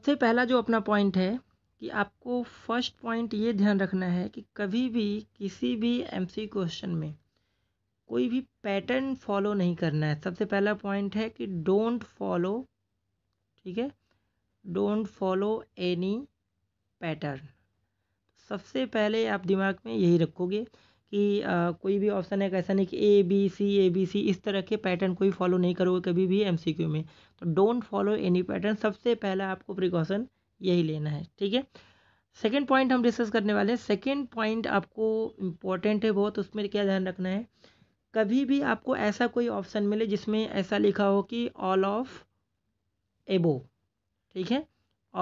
सबसे पहला जो अपना पॉइंट है कि आपको फर्स्ट पॉइंट ये ध्यान रखना है कि कभी भी किसी भी एम क्वेश्चन में कोई भी पैटर्न फॉलो नहीं करना है सबसे पहला पॉइंट है कि डोंट फॉलो ठीक है डोंट फॉलो एनी पैटर्न सबसे पहले आप दिमाग में यही रखोगे कि आ, कोई भी ऑप्शन है ऐसा नहीं कि ए बी सी ए बी सी इस तरह के पैटर्न कोई फॉलो नहीं करोगे कभी भी एमसीक्यू में तो डोंट फॉलो एनी पैटर्न सबसे पहला आपको प्रिकॉशन यही लेना है ठीक है सेकेंड पॉइंट हम डिस्कस करने वाले हैं सेकेंड पॉइंट आपको इम्पॉर्टेंट है बहुत उसमें क्या ध्यान रखना है कभी भी आपको ऐसा कोई ऑप्शन मिले जिसमें ऐसा लिखा हो कि ऑल ऑफ एबो ठीक है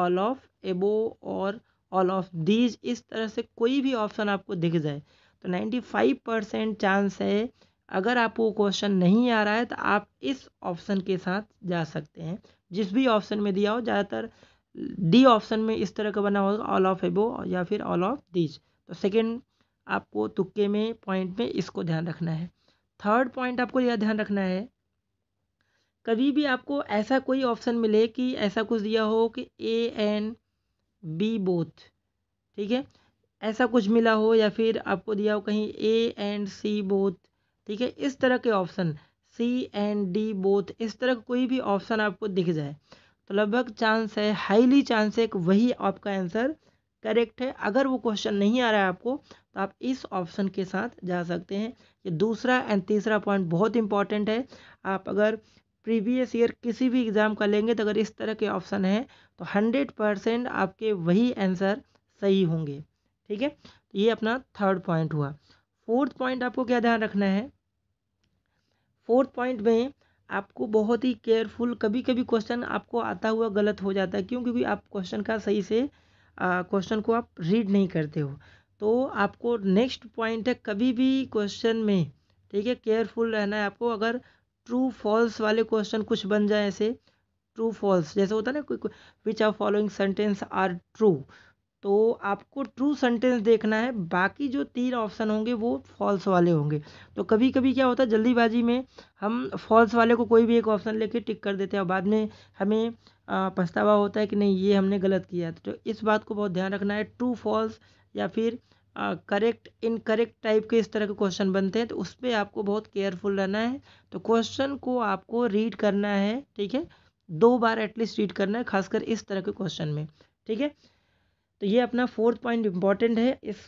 ऑल ऑफ एबो और ऑल ऑफ दीज इस तरह से कोई भी ऑप्शन आपको दिख जाए तो 95 परसेंट चांस है अगर आपको क्वेश्चन नहीं आ रहा है तो आप इस ऑप्शन के साथ जा सकते हैं जिस भी ऑप्शन में दिया हो ज़्यादातर डी ऑप्शन में इस तरह का बना होगा ऑल ऑफ एबो या फिर ऑल ऑफ दीज तो सेकेंड आपको तुक्के में पॉइंट में इसको ध्यान रखना है थर्ड पॉइंट आपको यह ध्यान रखना है कभी भी आपको ऐसा कोई ऑप्शन मिले कि ऐसा कुछ दिया हो कि ए एन बी बोथ ठीक है ऐसा कुछ मिला हो या फिर आपको दिया हो कहीं ए एंड सी बोथ ठीक है इस तरह के option C and D both इस तरह का कोई भी ऑप्शन आपको दिख जाए तो लगभग चांस है हाईली चांस है कि वही आपका आंसर करेक्ट है अगर वो क्वेश्चन नहीं आ रहा है आपको तो आप इस ऑप्शन के साथ जा सकते हैं ये दूसरा एंड तीसरा पॉइंट बहुत इंपॉर्टेंट है आप अगर प्रीवियस ईयर किसी भी एग्ज़ाम का लेंगे तो अगर इस तरह के ऑप्शन हैं तो हंड्रेड परसेंट आपके वही आंसर सही होंगे ठीक है तो ये अपना थर्ड पॉइंट हुआ फोर्थ पॉइंट आपको क्या ध्यान रखना है फोर्थ पॉइंट में आपको बहुत ही केयरफुल कभी कभी क्वेश्चन आपको आता हुआ गलत हो जाता है क्यों क्योंकि आप क्वेश्चन का सही से क्वेश्चन को आप रीड नहीं करते हो तो आपको नेक्स्ट पॉइंट है कभी भी क्वेश्चन में ठीक है केयरफुल रहना है आपको अगर ट्रू फॉल्स वाले क्वेश्चन कुछ बन जाए ऐसे ट्रू फॉल्स जैसे होता है ना which are following sentence are true तो आपको ट्रू सेंटेंस देखना है बाकी जो तीन ऑप्शन होंगे वो फॉल्स वाले होंगे तो कभी कभी क्या होता है जल्दीबाजी में हम फॉल्स वाले को कोई भी एक ऑप्शन लेके टिक कर देते हैं और बाद में हमें पछतावा होता है कि नहीं ये हमने गलत किया तो इस बात को बहुत ध्यान रखना है ट्रू फॉल्स या फिर करेक्ट इन करेक्ट टाइप के इस तरह के क्वेश्चन बनते हैं तो उस पर आपको बहुत केयरफुल रहना है तो क्वेश्चन को आपको रीड करना है ठीक है दो बार एटलीस्ट रीड करना है खासकर इस तरह के क्वेश्चन में ठीक है तो ये अपना फोर्थ पॉइंट इंपॉर्टेंट है इस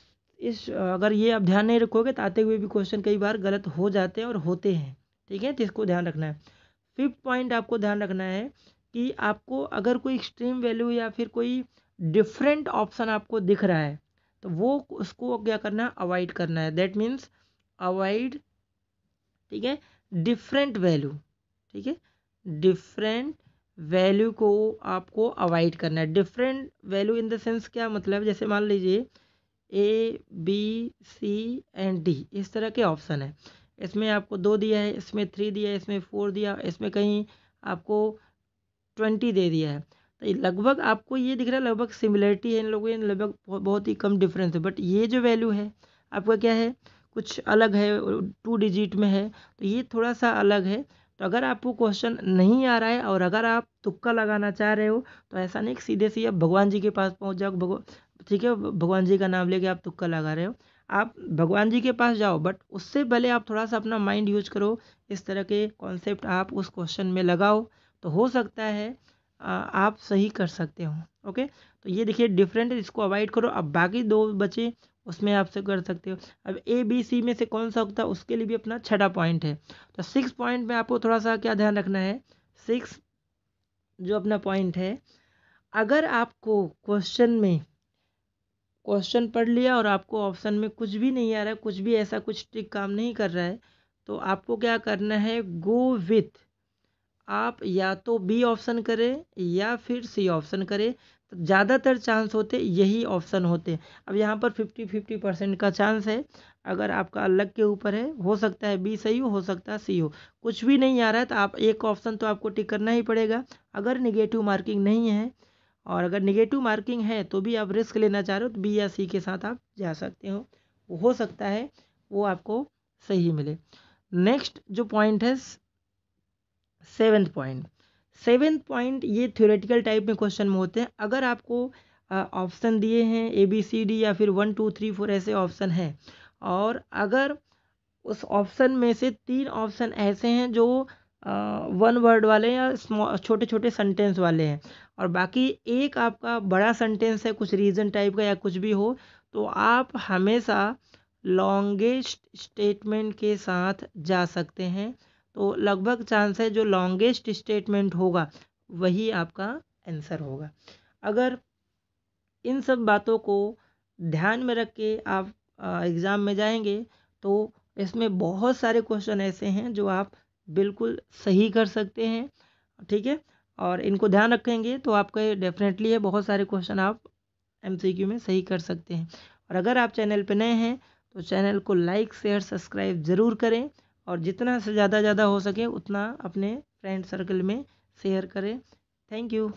इस अगर ये आप ध्यान नहीं रखोगे तो आते हुए भी क्वेश्चन कई बार गलत हो जाते हैं और होते हैं ठीक है तो इसको ध्यान रखना है फिफ्थ पॉइंट आपको ध्यान रखना है कि आपको अगर कोई एक्सट्रीम वैल्यू या फिर कोई डिफरेंट ऑप्शन आपको दिख रहा है तो वो उसको क्या करना है अवॉइड करना है दैट मीन्स अवॉइड ठीक है डिफरेंट वैल्यू ठीक है डिफरेंट वैल्यू को आपको अवॉइड करना है different value in the sense क्या मतलब जैसे मान लीजिए A B C and D इस तरह के ऑप्शन है इसमें आपको दो दिया है इसमें थ्री दिया है इसमें फोर दिया इसमें कहीं आपको ट्वेंटी दे दिया है तो लगभग आपको ये दिख रहा है लगभग सिमिलरिटी है इन लोगों की लगभग बहुत ही कम डिफरेंस है बट ये जो वैल्यू है आपका क्या है कुछ अलग है टू डिजिट में है तो ये थोड़ा सा अलग है तो अगर आपको क्वेश्चन नहीं आ रहा है और अगर आप तुक्का लगाना चाह रहे हो तो ऐसा नहीं कि सीधे से आप भगवान जी के पास पहुंच जाओ भगव ठीक है भगवान जी का नाम लेके आप तुक्का लगा रहे हो आप भगवान जी के पास जाओ बट उससे पहले आप थोड़ा सा अपना माइंड यूज करो इस तरह के कॉन्सेप्ट आप उस क्वेश्चन में लगाओ तो हो सकता है आप सही कर सकते हो ओके तो ये देखिए डिफरेंट इसको अवॉइड करो अब बाकी दो बचे उसमें आप सब कर सकते हो अब ए बी सी में से कौन सा होता है उसके लिए भी अपना छठा पॉइंट है तो सिक्स पॉइंट में आपको थोड़ा सा क्या ध्यान रखना है सिक्स जो अपना पॉइंट है अगर आपको क्वेश्चन में क्वेश्चन पढ़ लिया और आपको ऑप्शन में कुछ भी नहीं आ रहा है कुछ भी ऐसा कुछ ट्रिक काम नहीं कर रहा है तो आपको क्या करना है गो विथ आप या तो बी ऑप्शन करें या फिर सी ऑप्शन करें ज़्यादातर चांस होते यही ऑप्शन होते अब यहाँ पर फिफ्टी फिफ्टी परसेंट का चांस है अगर आपका अलग के ऊपर है हो सकता है बी सही हो हो सकता है सी हो कुछ भी नहीं आ रहा है तो आप एक ऑप्शन तो आपको टिक करना ही पड़ेगा अगर निगेटिव मार्किंग नहीं है और अगर निगेटिव मार्किंग है तो भी आप रिस्क लेना चाह रहे हो तो बी या सी के साथ आप जा सकते हो हो सकता है वो आपको सही मिले नेक्स्ट जो पॉइंट है सेवेंथ पॉइंट सेवेंथ पॉइंट ये थ्योरेटिकल टाइप में क्वेश्चन में होते हैं अगर आपको ऑप्शन दिए हैं ए बी सी डी या फिर वन टू थ्री फोर ऐसे ऑप्शन हैं और अगर उस ऑप्शन में से तीन ऑप्शन ऐसे हैं जो वन वर्ड वाले या छोटे छोटे सेंटेंस वाले हैं और बाकी एक आपका बड़ा सेंटेंस है कुछ रीज़न टाइप का या कुछ भी हो तो आप हमेशा लॉन्गेस्ट स्टेटमेंट के साथ जा सकते हैं तो लगभग चांस है जो लॉन्गेस्ट स्टेटमेंट होगा वही आपका आंसर होगा अगर इन सब बातों को ध्यान में रख के आप एग्ज़ाम में जाएंगे तो इसमें बहुत सारे क्वेश्चन ऐसे हैं जो आप बिल्कुल सही कर सकते हैं ठीक है और इनको ध्यान रखेंगे तो आपका डेफिनेटली है बहुत सारे क्वेश्चन आप एमसीक्यू में सही कर सकते हैं और अगर आप चैनल पर नए हैं तो चैनल को लाइक शेयर सब्सक्राइब ज़रूर करें और जितना से ज़्यादा ज़्यादा हो सके उतना अपने फ्रेंड सर्कल में शेयर करें थैंक यू